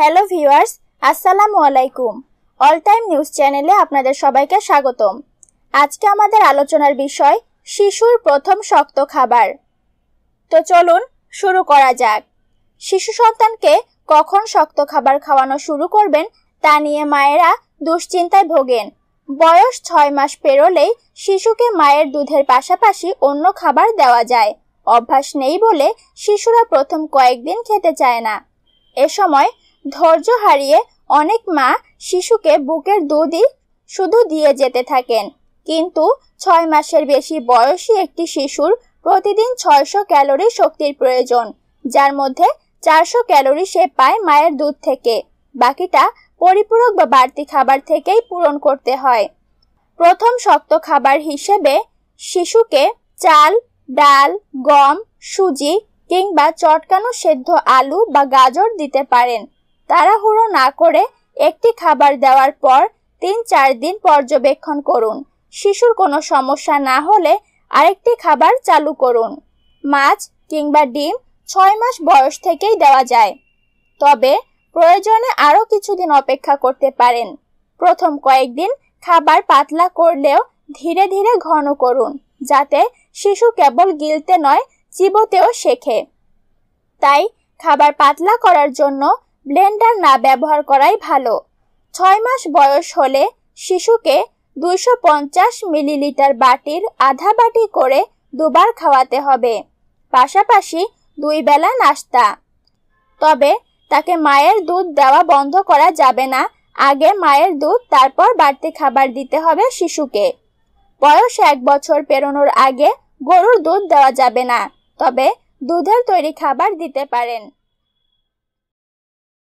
hello viewers আসসালামু আলাইকুম all time news চ্যানেলে আপনাদের সবাইকে স্বাগতম আজকে আমাদের আলোচনার বিষয় শিশুর প্রথম শক্ত খাবার তো চলুন শুরু করা যাক শিশু সন্তানকে কখন শক্ত খাবার খাওয়ানো শুরু করবেন তা নিয়ে মায়েরা দুশ্চিন্তায় ভোগেন বয়স ছয় মাস পেরোলেই শিশুকে মায়ের দুধের পাশাপাশি অন্য খাবার দেওয়া যায় অভ্যাস নেই বলে শিশুরা প্রথম কয়েকদিন খেতে চায় না এ সময় ধৈর্য হারিয়ে অনেক মা শিশুকে বুকের দুধই শুধু দিয়ে যেতে থাকেন কিন্তু ছয় মাসের বেশি বয়সী একটি শিশুর প্রতিদিন ছয়শো ক্যালোরি শক্তির প্রয়োজন যার মধ্যে চারশো ক্যালোরি সে পায় মায়ের দুধ থেকে বাকিটা পরিপূরক বা বাড়তি খাবার থেকেই পূরণ করতে হয় প্রথম শক্ত খাবার হিসেবে শিশুকে চাল ডাল গম সুজি কিংবা চটকানো সেদ্ধ আলু বা গাজর দিতে পারেন তাড়াহুড়ো না করে একটি খাবার দেওয়ার পর তিন চার দিন পর্যবেক্ষণ করুন শিশুর কোনো সমস্যা না হলে আরেকটি খাবার চালু করুন মাছ কিংবা ডিম ছয় মাস বয়স থেকেই দেওয়া যায় তবে প্রয়োজনে আরও কিছুদিন অপেক্ষা করতে পারেন প্রথম কয়েকদিন খাবার পাতলা করলেও ধীরে ধীরে ঘন করুন যাতে শিশু কেবল গিলতে নয় চিবোতেও শেখে তাই খাবার পাতলা করার জন্য ব্লেন্ডার না ব্যবহার করাই ভালো ছয় মাস বয়স হলে শিশুকে দুশো পঞ্চাশ মিলিলিটার বাটির আধা বাটি করে দুবার খাওয়াতে হবে পাশাপাশি দুই বেলা নাস্তা তবে তাকে মায়ের দুধ দেওয়া বন্ধ করা যাবে না আগে মায়ের দুধ তারপর বাড়তি খাবার দিতে হবে শিশুকে বয়স এক বছর পেরোনোর আগে গরুর দুধ দেওয়া যাবে না তবে দুধের তৈরি খাবার দিতে পারেন